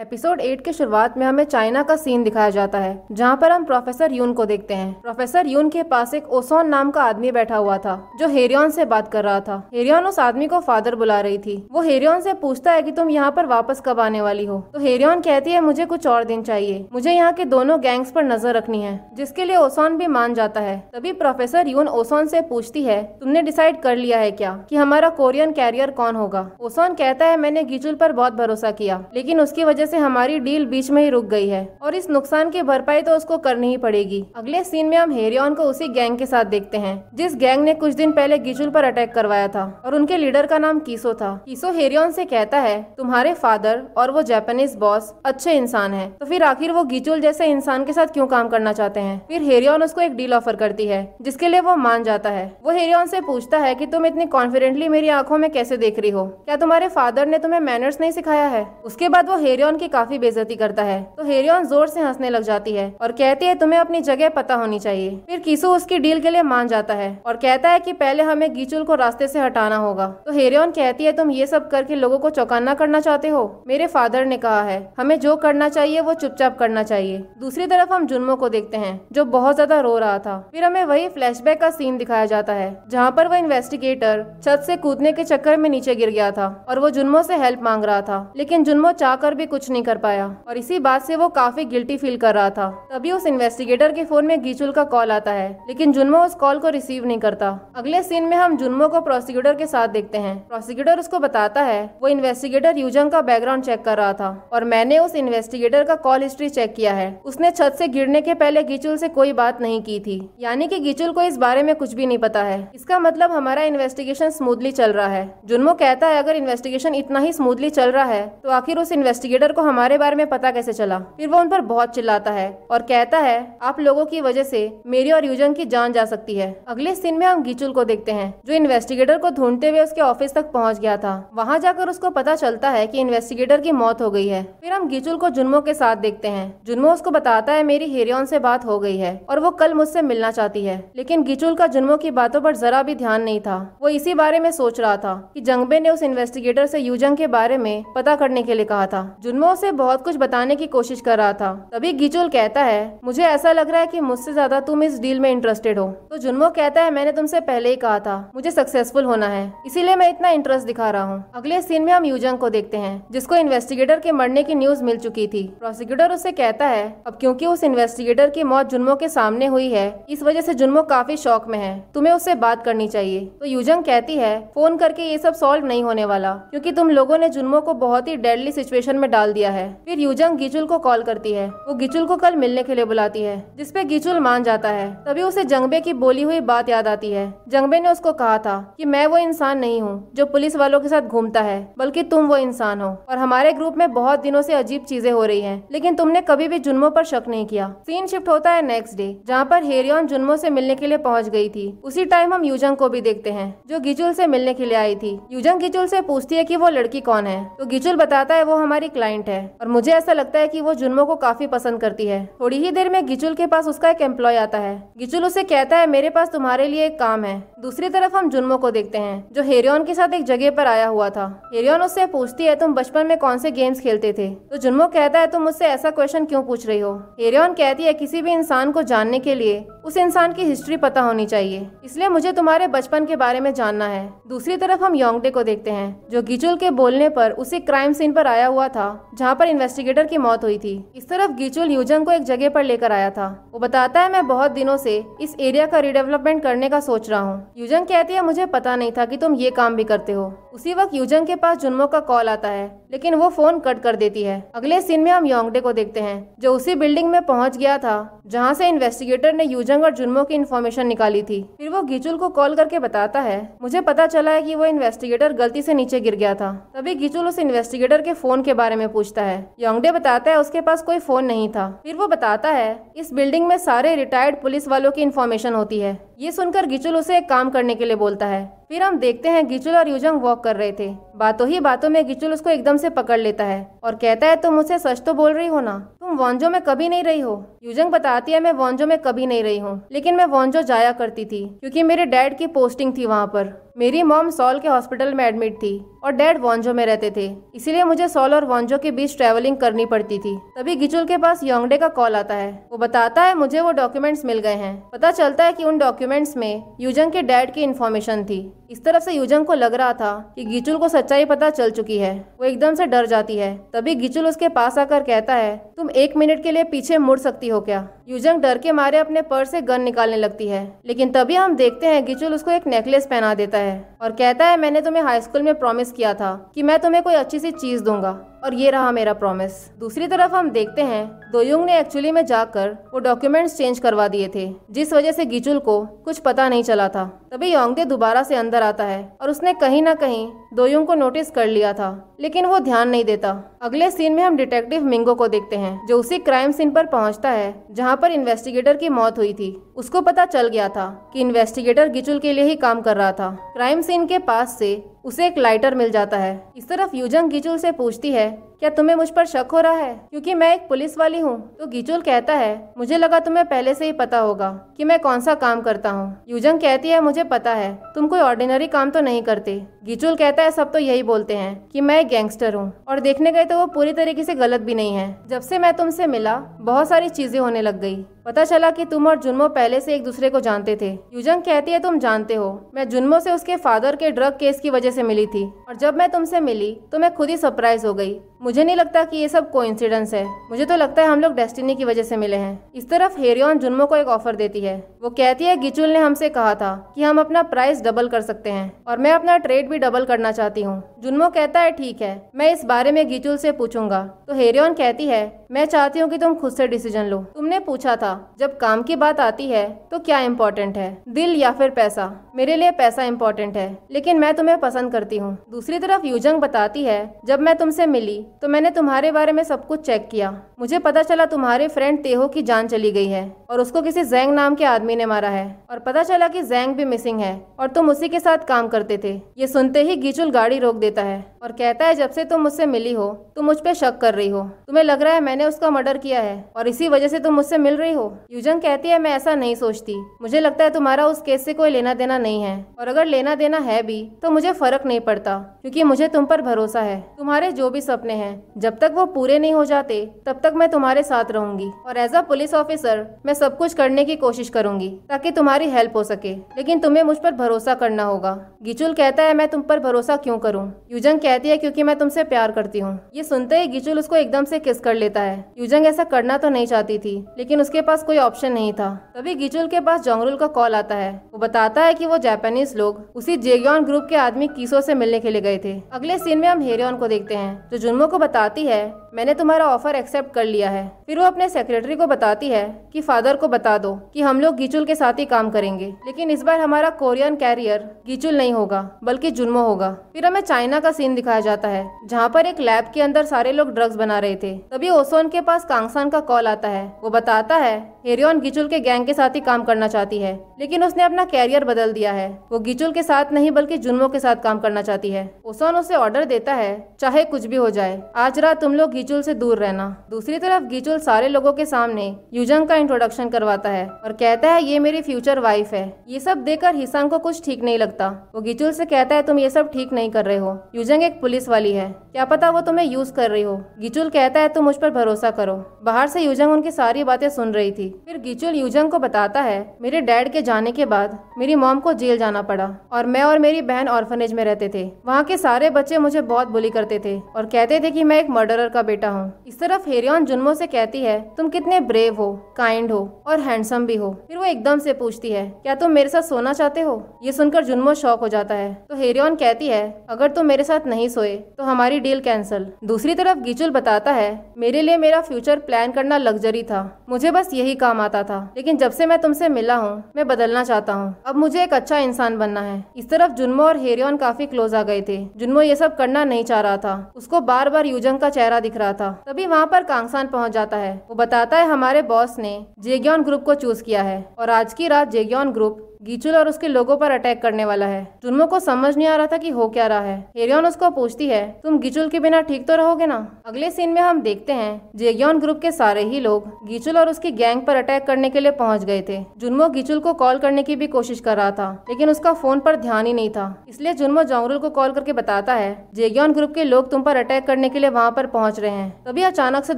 episode eight के शुरुआत में हमें चाइना का सीन दिखाया जाता है जहाँ पर हम प्रोफेसर यून को देखते हैं प्रोफेसर यून के पास एक ओसोन नाम का आदमी बैठा हुआ था जो हेरियन से बात कर रहा था हेरियन उस आदमी को फादर बुला रही थी वो हेरियन से पूछता है कि तुम यहाँ पर वापस कब आने वाली हो तो हेरियन कहती है मुझे कुछ और दिन चाहिए मुझे यहाँ के दोनों गैंग्स पर नजर रखनी है जिसके लिए ओसोन भी मान जाता है तभी प्रोफेसर यून ओसोन से पूछती है तुमने डिसाइड कर लिया है क्या की हमारा कोरियन कैरियर कौन होगा ओसोन कहता है मैंने गिजुल पर बहुत भरोसा किया लेकिन उसकी वजह से हमारी डील बीच में ही रुक गई है और इस नुकसान की भरपाई तो उसको करनी ही पड़ेगी अगले सीन में हम हेरियन को उसी गैंग के साथ देखते हैं जिस गैंग ने कुछ दिन पहले गिजुल पर अटैक करवाया था और उनके लीडर का नाम कीसो था कीसो हेरियन से कहता है तुम्हारे फादर और वो जापानीज बॉस अच्छे इंसान है तो फिर आखिर वो गिजुल जैसे इंसान के साथ क्यों काम करना चाहते हैं फिर हेरियन उसको एक डील ऑफर करती है जिसके लिए वो मान जाता है वो हेरियन से पूछता है की तुम इतनी कॉन्फिडेंटली मेरी आंखों में कैसे देख रही हो क्या तुम्हारे फादर ने तुम्हें मैनर्स नहीं सिखाया है उसके बाद वो हेरियन की काफी बेजती करता है तो हेरियन जोर से हंसने लग जाती है और कहती है तुम्हें अपनी जगह पता होनी चाहिए फिर किसो उसकी डील के लिए मान जाता है और कहता है की पहले हमें गीचुल को रास्ते से हटाना होगा तो हेरियन कहती है तुम ये सब करके लोगों को चौकाना करना चाहते हो मेरे फादर ने कहा है हमें जो करना चाहिए वो चुपचाप करना चाहिए दूसरी तरफ हम जुर्मो को देखते हैं जो बहुत ज्यादा रो रहा था फिर हमें वही फ्लैशबैक का सीन दिखाया जाता है जहाँ पर वह इन्वेस्टिगेटर छत से कूदने के चक्कर में नीचे गिर गया था और वो जुर्मो से हेल्प मांग रहा था लेकिन जुर्मो चाह भी कुछ कुछ नहीं कर पाया और इसी बात से वो काफी गिल्टी फील कर रहा था तभी उस इन्वेस्टिगेटर के फोन में गीचुल का कॉल आता है लेकिन जुनमो उस कॉल को रिसीव नहीं करता अगले सीन में हम जुनमो को प्रोसिक्यूटर के साथ देखते हैं प्रोसिक्यूटर उसको बताता है वो इन्वेस्टिगेटर यूजंग का बैकग्राउंड चेक कर रहा था और मैंने उस इन्वेस्टिगेटर का कॉल हिस्ट्री चेक किया है उसने छत से गिरने के पहले गीचुल से कोई बात नहीं की थी यानी कि गीचुल को इस बारे में कुछ भी नहीं पता है इसका मतलब हमारा इन्वेस्टिगेशन स्मूथली चल रहा है जुनमो कहता है अगर इन्वेस्टिगेशन इतना ही स्मूथली चल रहा है तो आखिर उस इन्वेस्टिगेटर को हमारे बारे में पता कैसे चला फिर वो उन पर बहुत चिल्लाता है और कहता है आप लोगों की वजह से मेरी और यूजन की जान जा सकती है अगले सीन में हम गीचुल को देखते हैं जो इन्वेस्टिगेटर को ढूंढते हुए उसके ऑफिस तक पहुंच गया था वहां जाकर उसको पता चलता है कि इन्वेस्टिगेटर की मौत हो गई है फिर हम गीचुल को जुन्मो के साथ देखते हैं जुन्मो उसको बताता है मेरी हेरियन से बात हो गई है और वो कल मुझसे मिलना चाहती है लेकिन गीचुल का जुन्मो की बातों पर जरा भी ध्यान नहीं था वो इसी बारे में सोच रहा था कि जंगबे ने उस इन्वेस्टिगेटर से यूजंग के बारे में पता करने के लिए कहा था जुन्मो लोगों से बहुत कुछ बताने की कोशिश कर रहा था तभी गिचोल कहता है मुझे ऐसा लग रहा है कि मुझसे ज्यादा तुम इस डील में इंटरेस्टेड हो तो जुनमो कहता है मैंने तुमसे पहले ही कहा था मुझे सक्सेसफुल होना है इसीलिए मैं इतना इंटरेस्ट दिखा रहा हूँ अगले सीन में हम यूजंग को देखते हैं जिसको इन्वेस्टिगेटर के मरने की न्यूज मिल चुकी थी प्रोसिक्यूटर उससे कहता है अब क्योंकि उस इन्वेस्टिगेटर की मौत जुन्मो के सामने हुई है इस वजह से जुन्मो काफी शौक में है तुम्हें उससे बात करनी चाहिए तो यूजंग कहती है फोन करके ये सब सॉल्व नहीं होने वाला क्योंकि तुम लोगों ने जुनमो को बहुत ही डेडली सिचुएशन में डाल डाल दिया है फिर यूजंग गिचुल को कॉल करती है वो गिचुल को कल मिलने के लिए बुलाती है जिसपे गिचुल मान जाता है तभी उसे जंगबे की बोली हुई बात याद आती है जंगबे ने उसको कहा था कि मैं वो इंसान नहीं हूँ जो पुलिस वालों के साथ घूमता है बल्कि तुम वो इंसान हो और हमारे ग्रुप में बहुत दिनों से अजीब चीजें हो रही है लेकिन तुमने कभी भी जुर्मों पर शक नहीं किया सीन शिफ्ट होता है नेक्स्ट डे जहाँ पर हेरियन जुर्मो से मिलने के लिए पहुँच गई थी उसी टाइम हम यूजंग को भी देखते हैं जो गिचुल से मिलने के लिए आई थी यूजंग गिचुल से पूछती है की वो लड़की कौन है तो गिचुल बताता है वो हमारी क्लाइंट क्लाइंट है और मुझे ऐसा लगता है कि वो जुर्मो को काफी पसंद करती है थोड़ी ही देर में गिचुल के पास उसका एक एम्प्लॉय आता है गिचुल उसे कहता है मेरे पास तुम्हारे लिए एक काम है दूसरी तरफ हम जुर्मो को देखते हैं जो हेरियन के साथ एक जगह पर आया हुआ था हेरियन उससे पूछती है तुम बचपन में कौन से गेम्स खेलते थे तो जुर्मो कहता है तुम मुझसे ऐसा क्वेश्चन क्यों पूछ रही हो हेरियन कहती है किसी भी इंसान को जानने के लिए उस इंसान की हिस्ट्री पता होनी चाहिए इसलिए मुझे तुम्हारे बचपन के बारे में जानना है दूसरी तरफ हम योंगडे को देखते हैं जो गिचुल के बोलने पर उसी क्राइम सीन पर आया हुआ था जहाँ पर इन्वेस्टिगेटर की मौत हुई थी इस तरफ गिचुल यूजंग को एक जगह पर लेकर आया था वो बताता है मैं बहुत दिनों से इस एरिया का रिडेवलपमेंट करने का सोच रहा हूँ यूजंग कहती है मुझे पता नहीं था की तुम ये काम भी करते हो उसी वक्त यूजंग के पास जुनमो का कॉल आता है लेकिन वो फोन कट कर देती है अगले सीन में हम योंगडे को देखते हैं जो उसी बिल्डिंग में पहुंच गया था जहां से इन्वेस्टिगेटर ने यूजंग और जुनमो की इन्फॉर्मेशन निकाली थी फिर वो गिचुल को कॉल करके बताता है मुझे पता चला है की वो इन्वेस्टिगेटर गलती से नीचे गिर गया था तभी गिचुल उस इन्वेस्टिगेटर के फोन के बारे में पूछता है योंगडे बताता है उसके पास कोई फोन नहीं था फिर वो बताता है इस बिल्डिंग में सारे रिटायर्ड पुलिस वालों की इन्फॉर्मेशन होती है ये सुनकर गिचुल उसे एक काम करने के लिए बोलता है फिर हम देखते हैं गिचुल और यूजंग वॉक कर रहे थे बातों ही बातों में गिचुल उसको एकदम से पकड़ लेता है और कहता है तुम मुझसे सच तो बोल रही हो ना तुम वॉन्जो में कभी नहीं रही हो यूजंग बताती है मैं वॉन्जो में कभी नहीं रही हूँ लेकिन मैं वॉन्जो जाया करती थी क्योंकि मेरे डैड की पोस्टिंग थी वहाँ पर मेरी मॉम सॉल के हॉस्पिटल में एडमिट थी और डैड वॉन्जो में रहते थे इसीलिए मुझे सॉल और वॉन्जो के बीच ट्रैवलिंग करनी पड़ती थी तभी गिचुल के पास योंगडे का कॉल आता है वो बताता है मुझे वो डॉक्यूमेंट्स मिल गए हैं पता चलता है कि उन डॉक्यूमेंट्स में यूजंग के डैड की इन्फॉर्मेशन थी इस तरफ से युजंग को लग रहा था कि गिचुल को सच्चाई पता चल चुकी है वो एकदम से डर जाती है तभी गिचुल उसके पास आकर कहता है तुम एक मिनट के लिए पीछे मुड़ सकती हो क्या युजंग डर के मारे अपने पर्स से गन निकालने लगती है लेकिन तभी हम देखते हैं गिचुल उसको एक नेकलेस पहना देता है और कहता है मैंने तुम्हें हाई स्कूल में प्रॉमिस किया था कि मैं तुम्हें कोई अच्छी सी चीज दूंगा और ये रहा मेरा प्रॉमिस दूसरी तरफ हम देखते हैं दोयुंग ने एक्चुअली में जाकर वो डॉक्यूमेंट्स चेंज करवा दिए थे जिस वजह से गिचुल को कुछ पता नहीं चला था तभी योंगदे दोबारा से अंदर आता है और उसने कहीं ना कहीं दोयुंग को नोटिस कर लिया था लेकिन वो ध्यान नहीं देता अगले सीन में हम डिटेक्टिव मिंगो को देखते हैं जो उसी क्राइम सीन पर पहुंचता है जहां पर इन्वेस्टिगेटर की मौत हुई थी उसको पता चल गया था कि इन्वेस्टिगेटर गिचुल के लिए ही काम कर रहा था क्राइम सीन के पास से उसे एक लाइटर मिल जाता है इस तरफ यूजंग गिचुल से पूछती है क्या तुम्हें मुझ पर शक हो रहा है क्योंकि मैं एक पुलिस वाली हूँ तो गीचुल कहता है मुझे लगा तुम्हें पहले से ही पता होगा कि मैं कौन सा काम करता हूँ यूजंग कहती है मुझे पता है तुम कोई ऑर्डिनरी काम तो नहीं करते गीचुल कहता है सब तो यही बोलते हैं कि मैं एक गैंगस्टर हूँ और देखने गए तो वो पूरी तरीके से गलत भी नहीं है जब से मैं तुमसे मिला बहुत सारी चीजें होने लग गई पता चला कि तुम और जुन्मो पहले से एक दूसरे को जानते थे युजंग कहती है तुम जानते हो मैं जुन्मो से उसके फादर के ड्रग केस की वजह से मिली थी और जब मैं तुमसे मिली तो मैं खुद ही सरप्राइज हो गई मुझे नहीं लगता कि ये सब कोइंसिडेंस है मुझे तो लगता है हम लोग डेस्टिनी की वजह से मिले हैं इस तरफ हेरियन जुन्मो को एक ऑफर देती है वो कहती है गिचुल ने हमसे कहा था कि हम अपना प्राइस डबल कर सकते हैं और मैं अपना ट्रेड भी डबल करना चाहती हूँ जुन्मो कहता है ठीक है मैं इस बारे में गिचुल से पूछूंगा तो हेरियन कहती है मैं चाहती हूँ कि तुम खुद से डिसीजन लो तुमने पूछा था जब काम की बात आती है तो क्या इम्पोर्टेंट है दिल या फिर पैसा मेरे लिए पैसा इम्पोर्टेंट है लेकिन मैं तुम्हें पसंद करती हूँ दूसरी तरफ यूजंग बताती है जब मैं तुमसे मिली तो मैंने तुम्हारे बारे में सब कुछ चेक किया मुझे पता चला तुम्हारे फ्रेंड तेहो की जान चली गई है और उसको किसी जैंग नाम के आदमी ने मारा है और पता चला की जैंग भी मिसिंग है और तुम उसी के साथ काम करते थे ये सुनते ही गीचुल गाड़ी रोक देता है और कहता है जब से तुम मुझसे मिली हो तुम मुझ पर शक कर रही हो तुम्हें लग रहा है मैंने उसका मर्डर किया है और इसी वजह से तुम मुझसे मिल रही हो यूजंग कहती है मैं ऐसा नहीं सोचती मुझे लगता है तुम्हारा उस केस से कोई लेना देना नहीं है और अगर लेना देना है भी तो मुझे फर्क नहीं पड़ता क्योंकि मुझे तुम पर भरोसा है तुम्हारे जो भी सपने हैं जब तक वो पूरे नहीं हो जाते तब तक मैं तुम्हारे साथ रहूंगी और एज अ पुलिस ऑफिसर मैं सब कुछ करने की कोशिश करूंगी ताकि तुम्हारी हेल्प हो सके लेकिन तुम्हें मुझ पर भरोसा करना होगा गिचुल कहता है मैं तुम पर भरोसा क्यों करूँ यूजंग कहती है क्योंकि मैं तुमसे प्यार करती हूँ ये सुनते ही गिचुल उसको एकदम से किस कर लेता है यूजंग ऐसा करना तो नहीं चाहती थी लेकिन उसके पास कोई ऑप्शन नहीं था तभी गिचुल के पास जोंगरुल का कॉल आता है वो बताता है कि वो जापानीज लोग उसी जेग्योन ग्रुप के आदमी कीसो से मिलने के लिए गए थे अगले सीन में हम हेरियन को देखते हैं जो जुर्मो को बताती है मैंने तुम्हारा ऑफर एक्सेप्ट कर लिया है फिर वो अपने सेक्रेटरी को बताती है की फादर को बता दो की हम लोग गीचुल के साथ ही काम करेंगे लेकिन इस बार हमारा कोरियन कैरियर गीचुल नहीं होगा बल्कि जुर्मो होगा फिर हमें चाइना का सीन दिखाया जाता है जहाँ पर एक लैब के अंदर सारे लोग ड्रग्स बना रहे थे तभी ओसोन के पास कांगसान का कॉल आता है वो बताता है हेरियन गिचुल के गैंग के साथ ही काम करना चाहती है लेकिन उसने अपना कैरियर बदल दिया है वो गिचुल के साथ नहीं बल्कि जुनमो के साथ काम करना चाहती है ओसोन उसे ऑर्डर देता है चाहे कुछ भी हो जाए आज रात तुम लोग गिचुल से दूर रहना दूसरी तरफ गिचुल सारे लोगों के सामने युजंग का इंट्रोडक्शन करवाता है और कहता है ये मेरी फ्यूचर वाइफ है ये सब देखकर हिसांग को कुछ ठीक नहीं लगता वो गिचुल से कहता है तुम ये सब ठीक नहीं कर रहे हो युजंग एक पुलिस वाली है क्या पता वो तुम्हें यूज कर रही हो गिचुल कहता है तुम मुझ पर भरोसा करो बाहर से युजंग उनकी सारी बातें सुन रही गई थी फिर गीचुल यूजंग को बताता है मेरे डैड के जाने के बाद मेरी मॉम को जेल जाना पड़ा और मैं और मेरी बहन ऑर्फनेज में रहते थे वहाँ के सारे बच्चे मुझे बहुत बुली करते थे और कहते थे कि मैं एक मर्डरर का बेटा हूँ इस तरफ हेरियन जुन्मो से कहती है तुम कितने ब्रेव हो काइंड हो और हैंडसम भी हो फिर वो एकदम से पूछती है क्या तुम मेरे साथ सोना चाहते हो ये सुनकर जुन्मो शौक हो जाता है तो हेरियन कहती है अगर तुम मेरे साथ नहीं सोए तो हमारी डील कैंसिल दूसरी तरफ गीचुल बताता है मेरे लिए मेरा फ्यूचर प्लान करना लग्जरी था मुझे बस यही काम आता था लेकिन जब से मैं तुमसे मिला हूँ मैं बदलना चाहता हूँ अब मुझे एक अच्छा इंसान बनना है इस तरफ जुन्मो और हेरियन काफी क्लोज आ गए थे जुन्मो ये सब करना नहीं चाह रहा था उसको बार बार यूजंग का चेहरा दिख रहा था तभी वहाँ पर कांगसान पहुँच जाता है वो बताता है हमारे बॉस ने जेग्योन ग्रुप को चूज किया है और आज की रात जेग्योन ग्रुप गीचुल और उसके लोगों पर अटैक करने वाला है जुनमो को समझ नहीं आ रहा था कि हो क्या रहा है हेरियन उसको पूछती है तुम गीचुल के बिना ठीक तो रहोगे ना अगले सीन में हम देखते हैं जेगियन ग्रुप के सारे ही लोग गीचुल और उसकी गैंग पर अटैक करने के लिए पहुंच गए थे जुनमो गीचुल को कॉल करने की भी कोशिश कर रहा था लेकिन उसका फोन पर ध्यान ही नहीं था इसलिए जुनमो जोंगरुल को कॉल करके बताता है जेगियन ग्रुप के लोग तुम पर अटैक करने के लिए वहाँ पर पहुँच रहे हैं तभी अचानक से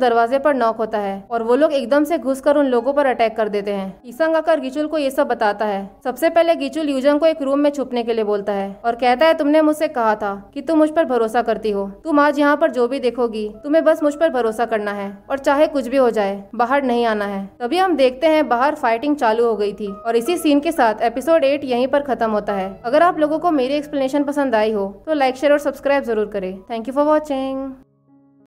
दरवाजे पर नॉक होता है और वो लोग एकदम से कर उन लोगों पर अटैक कर देते हैं ईसंग आकर गीचुल को ये सब बताता है सबसे पहले गिचुल यूजंग को एक रूम में छुपने के लिए बोलता है और कहता है तुमने मुझसे कहा था कि तुम मुझ पर भरोसा करती हो तुम आज यहाँ पर जो भी देखोगी तुम्हें बस मुझ पर भरोसा करना है और चाहे कुछ भी हो जाए बाहर नहीं आना है तभी हम देखते हैं बाहर फाइटिंग चालू हो गई थी और इसी सीन के साथ एपिसोड एट यहीं पर खत्म होता है अगर आप लोगों को मेरी एक्सप्लेनेशन पसंद आई हो तो लाइक शेयर और सब्सक्राइब जरूर करें थैंक यू फॉर वॉचिंग